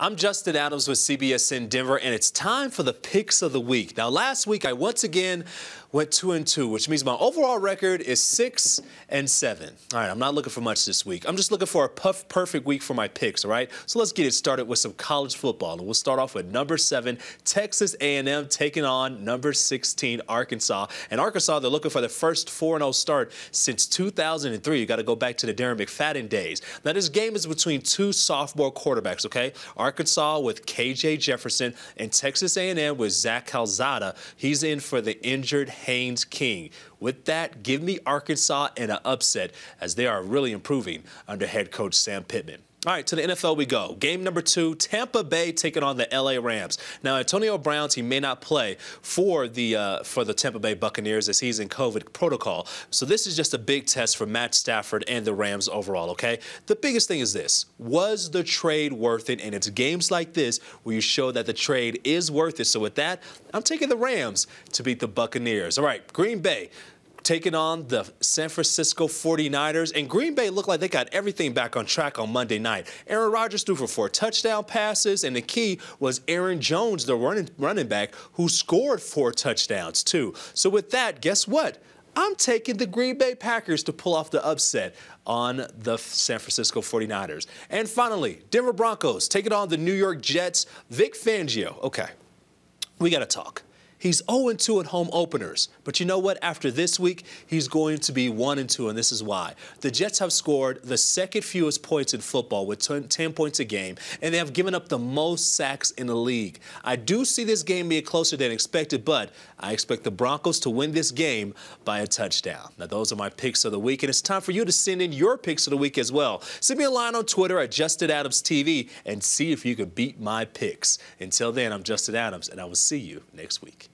I'm Justin Adams with CBS in Denver, and it's time for the picks of the week. Now, last week I once again went two and two, which means my overall record is six and seven. All right, I'm not looking for much this week. I'm just looking for a puff perfect week for my picks. All right, so let's get it started with some college football, and we'll start off with number seven Texas A&M taking on number 16 Arkansas. And Arkansas, they're looking for their first and 4-0 start since 2003. You got to go back to the Darren McFadden days. Now, this game is between two sophomore quarterbacks. Okay. Arkansas with KJ Jefferson, and Texas A&M with Zach Calzada. He's in for the injured Haynes King. With that, give me Arkansas and an upset as they are really improving under head coach Sam Pittman. All right, to the NFL we go. Game number two, Tampa Bay taking on the LA Rams. Now, Antonio Browns, he may not play for the uh, for the Tampa Bay Buccaneers as he's in COVID protocol. So this is just a big test for Matt Stafford and the Rams overall, okay? The biggest thing is this. Was the trade worth it? And it's games like this where you show that the trade is worth it. So with that, I'm taking the Rams to beat the Buccaneers. All right, Green Bay taking on the San Francisco 49ers. And Green Bay looked like they got everything back on track on Monday night. Aaron Rodgers threw for four touchdown passes, and the key was Aaron Jones, the running, running back, who scored four touchdowns, too. So with that, guess what? I'm taking the Green Bay Packers to pull off the upset on the San Francisco 49ers. And finally, Denver Broncos taking on the New York Jets. Vic Fangio. Okay, we got to talk. He's 0-2 at home openers. But you know what? After this week, he's going to be 1-2, and this is why. The Jets have scored the second fewest points in football with 10 points a game, and they have given up the most sacks in the league. I do see this game being closer than expected, but I expect the Broncos to win this game by a touchdown. Now, those are my picks of the week, and it's time for you to send in your picks of the week as well. Send me a line on Twitter at Justin Adams TV and see if you can beat my picks. Until then, I'm Justin Adams, and I will see you next week.